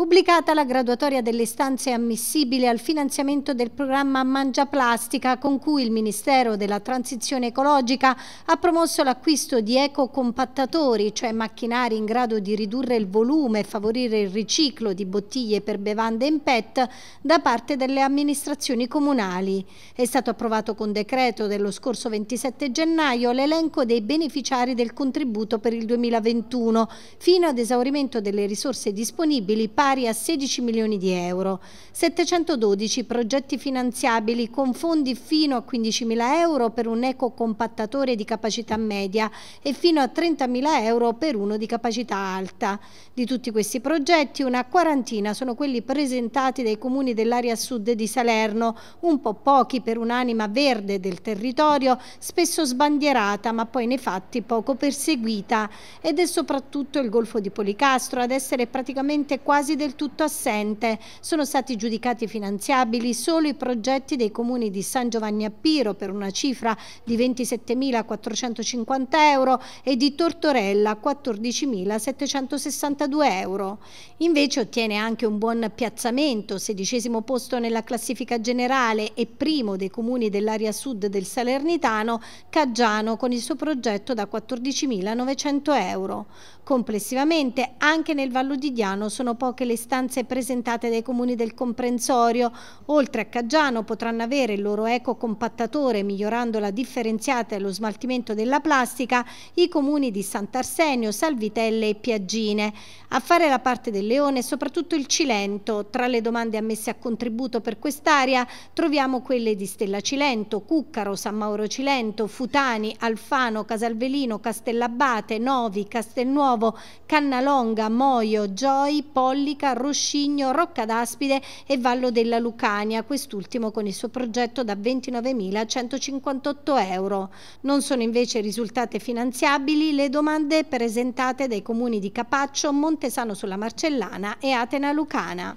pubblicata la graduatoria delle istanze ammissibili al finanziamento del programma Mangia Plastica con cui il Ministero della Transizione Ecologica ha promosso l'acquisto di ecocompattatori, cioè macchinari in grado di ridurre il volume e favorire il riciclo di bottiglie per bevande in PET da parte delle amministrazioni comunali. È stato approvato con decreto dello scorso 27 gennaio l'elenco dei beneficiari del contributo per il 2021 fino ad esaurimento delle risorse disponibili pari a 16 milioni di euro, 712 progetti finanziabili con fondi fino a 15 mila euro per un ecocompattatore di capacità media e fino a 30 mila euro per uno di capacità alta. Di tutti questi progetti una quarantina sono quelli presentati dai comuni dell'area sud di Salerno, un po' pochi per un'anima verde del territorio, spesso sbandierata ma poi nei fatti poco perseguita ed è soprattutto il Golfo di Policastro ad essere praticamente quasi del tutto assente. Sono stati giudicati finanziabili solo i progetti dei comuni di San Giovanni a Piro per una cifra di 27.450 euro e di Tortorella 14.762 euro. Invece ottiene anche un buon piazzamento, sedicesimo posto nella classifica generale e primo dei comuni dell'area sud del Salernitano, Caggiano con il suo progetto da 14.900 euro. Complessivamente anche nel Vallo di Diano sono poche che le stanze presentate dai comuni del comprensorio, oltre a Caggiano, potranno avere il loro ecocompattatore migliorando la differenziata e lo smaltimento della plastica, i comuni di Sant'Arsenio, Salvitelle e Piaggine. A fare la parte del leone soprattutto il Cilento. Tra le domande ammesse a contributo per quest'area troviamo quelle di Stella Cilento, Cuccaro, San Mauro Cilento, Futani, Alfano, Casalvelino, Castellabate, Novi, Castelnuovo, Cannalonga, Moio, Gioi, Polli Basilica, Roscigno, Rocca d'Aspide e Vallo della Lucania, quest'ultimo con il suo progetto da 29.158 euro. Non sono invece risultate finanziabili le domande presentate dai comuni di Capaccio, Montesano sulla Marcellana e Atena Lucana.